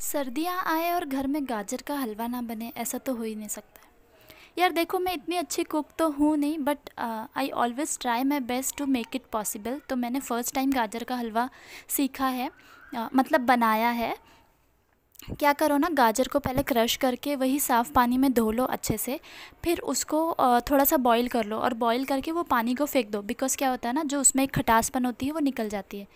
सर्दियाँ आए और घर में गाजर का हलवा ना बने ऐसा तो हो ही नहीं सकता यार देखो मैं इतनी अच्छी कुक तो हूँ नहीं but I always try my best to make it possible तो मैंने फ़र्स्ट टाइम गाजर का हलवा सीखा है uh, मतलब बनाया है क्या करो ना गाजर को पहले क्रश करके वही साफ़ पानी में धो लो अच्छे से फिर उसको uh, थोड़ा सा बॉईल कर लो और बॉईल करके वो पानी को फेंक दो बिकॉज़ क्या होता है ना जो उसमें एक खटासपन होती है वो निकल जाती है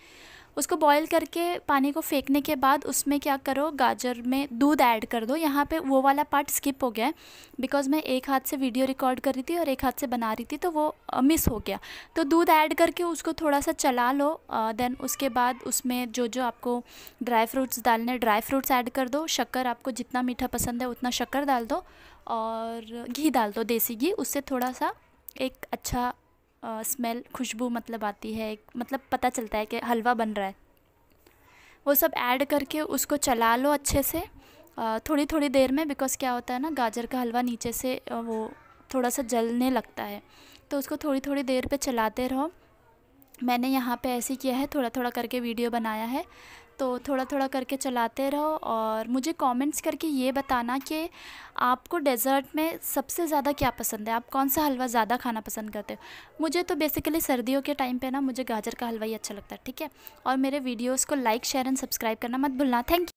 उसको बॉईल करके पानी को फेंकने के बाद उसमें क्या करो गाजर में दूध ऐड कर दो यहाँ पे वो वाला पार्ट स्किप हो गया है बिकॉज़ मैं एक हाथ से वीडियो रिकॉर्ड कर रही थी और एक हाथ से बना रही थी तो वो मिस हो गया तो दूध ऐड करके उसको थोड़ा सा चला लो देन उसके बाद उसमें जो जो आपको ड्राई फ्रूट्स डालने ड्राई फ्रूट्स ऐड कर दो शक्कर आपको जितना मीठा पसंद है उतना शक्कर डाल दो और घी डाल दो देसी घी उससे थोड़ा सा एक अच्छा स्मेल खुशबू मतलब आती है मतलब पता चलता है कि हलवा बन रहा है वो सब ऐड करके उसको चला लो अच्छे से थोड़ी थोड़ी देर में बिकॉज़ क्या होता है ना गाजर का हलवा नीचे से वो थोड़ा सा जलने लगता है तो उसको थोड़ी थोड़ी देर पे चलाते रहो मैंने यहाँ पे ऐसे किया है थोड़ा थोड़ा करके वीडियो बनाया है तो थोड़ा थोड़ा करके चलाते रहो और मुझे कमेंट्स करके ये बताना कि आपको डेज़र्ट में सबसे ज़्यादा क्या पसंद है आप कौन सा हलवा ज़्यादा खाना पसंद करते हो मुझे तो बेसिकली सर्दियों के टाइम पे ना मुझे गाजर का हलवा ही अच्छा लगता है ठीक है और मेरे वीडियोस को लाइक शेयर एंड सब्सक्राइब करना मत भूलना थैंक यू